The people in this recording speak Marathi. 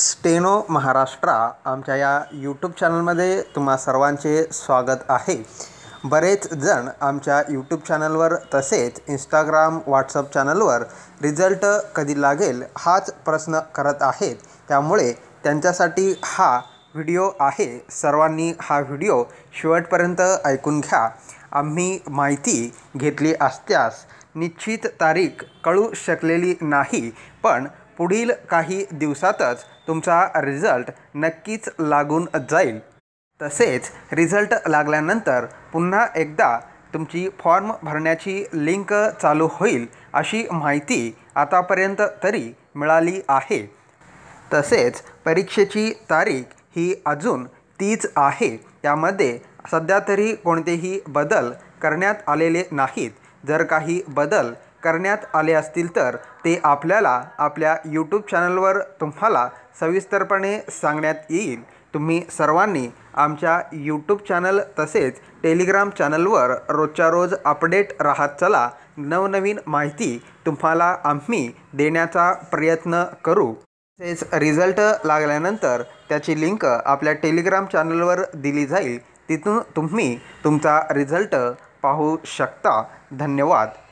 स्टेनो महाराष्ट्रा आमच्या या यूट्यूब चॅनलमध्ये तुम्हा सर्वांचे स्वागत आहे बरेच जण आमच्या यूट्यूब चॅनलवर तसेच इंस्टाग्राम व्हॉट्सअप चॅनलवर रिझल्ट कधी लागेल हाच प्रश्न करत आहेत त्यामुळे त्यांच्यासाठी हा व्हिडिओ आहे सर्वांनी हा व्हिडिओ शेवटपर्यंत ऐकून घ्या आम्ही माहिती घेतली असल्यास निश्चित तारीख कळू शकलेली नाही पण पुढील काही दिवसातच तुमचा रिझल्ट नक्कीच लागून जाईल तसेच रिझल्ट लागल्यानंतर पुन्हा एकदा तुमची फॉर्म भरण्याची लिंक चालू होईल अशी माहिती आतापर्यंत तरी मिळाली आहे तसेच परीक्षेची तारीख ही अजून तीच आहे त्यामध्ये सध्या तरी कोणतेही बदल करण्यात आलेले नाहीत जर काही बदल करण्यात आले असतील तर ते आपल्याला आपल्या यूट्यूब चॅनलवर तुम्हाला सविस्तरपणे सांगण्यात येईल तुम्ही सर्वांनी आमच्या यूट्यूब चॅनल तसेच टेलिग्राम चॅनलवर रोजच्या रोज अपडेट राहत चला नवनवीन माहिती तुम्हाला आम्ही देण्याचा प्रयत्न करू तसेच रिझल्ट लागल्यानंतर त्याची लिंक आपल्या टेलिग्राम चॅनलवर दिली जाईल तिथून तुम्ही तुमचा रिझल्ट पाहू शकता धन्यवाद